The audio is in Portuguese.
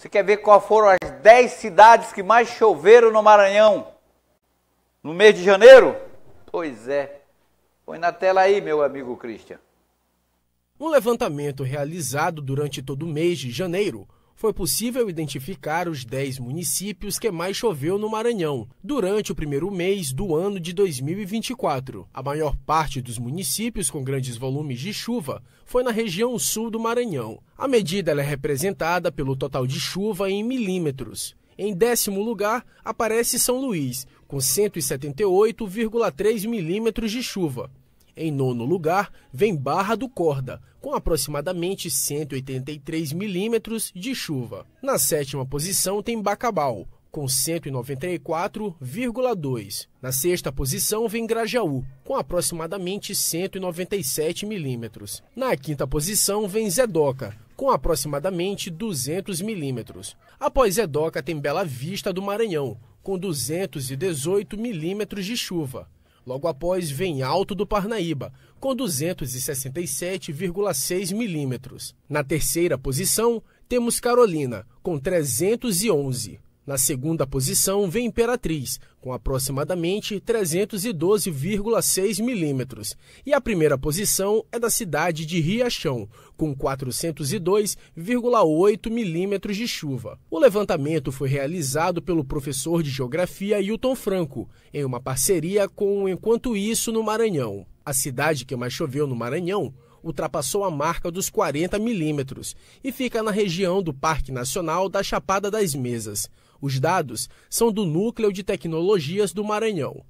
Você quer ver qual foram as 10 cidades que mais choveram no Maranhão no mês de janeiro? Pois é. Põe na tela aí, meu amigo Christian. Um levantamento realizado durante todo o mês de janeiro foi possível identificar os 10 municípios que mais choveu no Maranhão durante o primeiro mês do ano de 2024. A maior parte dos municípios com grandes volumes de chuva foi na região sul do Maranhão. A medida é representada pelo total de chuva em milímetros. Em décimo lugar aparece São Luís, com 178,3 milímetros de chuva. Em nono lugar, vem Barra do Corda, com aproximadamente 183 milímetros de chuva. Na sétima posição tem Bacabal, com 194,2. Na sexta posição vem Grajaú, com aproximadamente 197 milímetros. Na quinta posição vem Zedoca, com aproximadamente 200 milímetros. Após Zedoca tem Bela Vista do Maranhão, com 218 milímetros de chuva. Logo após vem Alto do Parnaíba, com 267,6 milímetros. Na terceira posição, temos Carolina, com 311. Na segunda posição vem Imperatriz, com aproximadamente 312,6 milímetros. E a primeira posição é da cidade de Riachão, com 402,8 milímetros de chuva. O levantamento foi realizado pelo professor de Geografia Hilton Franco, em uma parceria com o Enquanto Isso no Maranhão. A cidade que mais choveu no Maranhão ultrapassou a marca dos 40 milímetros e fica na região do Parque Nacional da Chapada das Mesas. Os dados são do Núcleo de Tecnologias do Maranhão.